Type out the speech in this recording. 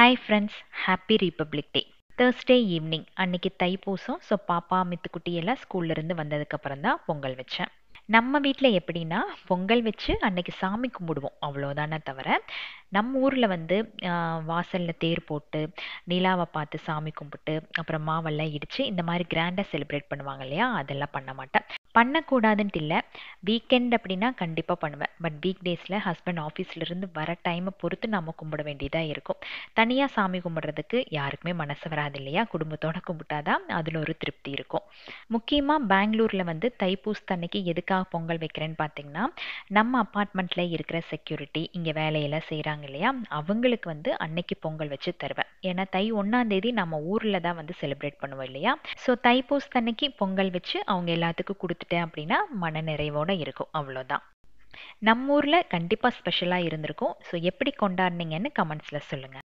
hi friends happy republic day Thursday evening அன்றைக்கி Thaipusam so பாப்பா மித்துக்குட்டி எல்லாம் ஸ்கூல்லேருந்து வந்ததுக்கப்புறம் தான் பொங்கல் வச்சேன் நம்ம வீட்டில் எப்படின்னா பொங்கல் வச்சு அன்னைக்கு சாமி கும்பிடுவோம் அவ்வளோதானே தவிர நம்ம ஊரில் வந்து வாசலில் தேர் போட்டு நிலாவை பார்த்து சாமி கும்பிட்டு அப்புறம் மாவெல்லாம் இடித்து இந்த மாதிரி கிராண்டாக செலிப்ரேட் பண்ணுவாங்க இல்லையா அதெல்லாம் பண்ண மாட்டேன் பண்ணக்கூடாதுன்ட்டு இல்லை வீக்கெண்ட் அப்படின்னா கண்டிப்பாக பண்ணுவேன் பட் வீக் டேஸில் ஹஸ்பண்ட் ஆஃபீஸ்லேருந்து வர டைமை பொறுத்து நம்ம கும்பிட வேண்டியதாக இருக்கும் தனியாக சாமி கும்பிட்றதுக்கு யாருக்குமே மனசு வராது இல்லையா குடும்பத்தோடு கும்பிட்டாதான் அதில் ஒரு திருப்தி இருக்கும் முக்கியமாக பெங்களூரில் வந்து தைப்பூசத்தன்னைக்கு எதுக்காக எதுக்காக பொங்கல் வைக்கிறேன்னு பார்த்தீங்கன்னா நம்ம அப்பார்ட்மெண்ட்டில் இருக்கிற செக்யூரிட்டி இங்கே வேலையில் செய்கிறாங்க இல்லையா அவங்களுக்கு வந்து அன்னைக்கு பொங்கல் வச்சு தருவேன் ஏன்னா தை ஒன்றாந்தேதி நம்ம ஊரில் தான் வந்து செலிப்ரேட் பண்ணுவோம் இல்லையா ஸோ அன்னைக்கு பொங்கல் வச்சு அவங்க எல்லாத்துக்கும் கொடுத்துட்டேன் அப்படின்னா மன நிறைவோடு இருக்கும் அவ்வளோதான் நம்ம ஊரில் கண்டிப்பாக ஸ்பெஷலாக இருந்திருக்கும் ஸோ எப்படி கொண்டாடினீங்கன்னு கமெண்ட்ஸில் சொல்லுங்கள்